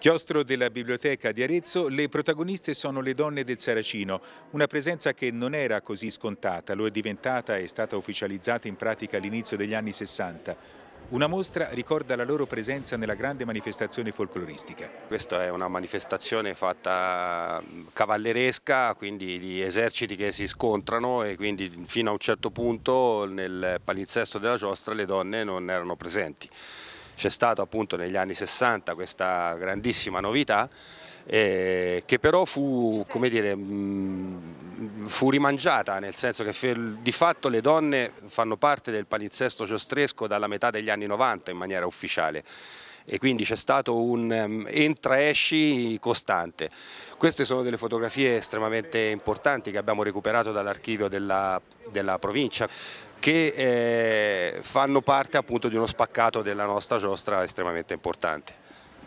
Chiostro della Biblioteca di Arezzo, le protagoniste sono le donne del Saracino, una presenza che non era così scontata, lo è diventata e è stata ufficializzata in pratica all'inizio degli anni 60. Una mostra ricorda la loro presenza nella grande manifestazione folcloristica. Questa è una manifestazione fatta mm, cavalleresca, quindi di eserciti che si scontrano e quindi fino a un certo punto nel palinsesto della giostra le donne non erano presenti c'è stata appunto negli anni 60 questa grandissima novità eh, che però fu, dire, mh, mm, fu, rimangiata, nel senso che di fatto le donne fanno parte del palinsesto giostresco dalla metà degli anni 90 in maniera ufficiale e quindi c'è stato un um, mm, entra-esci costante. Queste sono delle fotografie estremamente importanti che abbiamo recuperato dall'archivio della, della provincia che eh, fanno parte appunto di uno spaccato della nostra giostra estremamente importante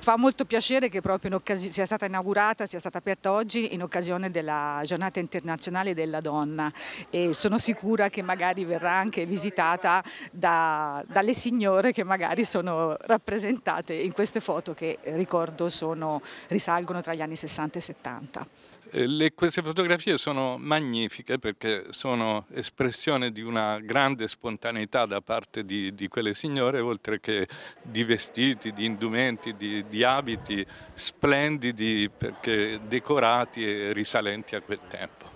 fa molto piacere che proprio sia stata inaugurata, sia stata aperta oggi in occasione della giornata internazionale della donna e sono sicura che magari verrà anche visitata da, dalle signore che magari sono rappresentate in queste foto che ricordo sono, risalgono tra gli anni 60 e 70. Eh, le, queste fotografie sono magnifiche perché sono espressione di una grande spontaneità da parte di, di quelle signore, oltre che di vestiti, di indumenti, di, di abiti splendidi perché decorati e risalenti a quel tempo.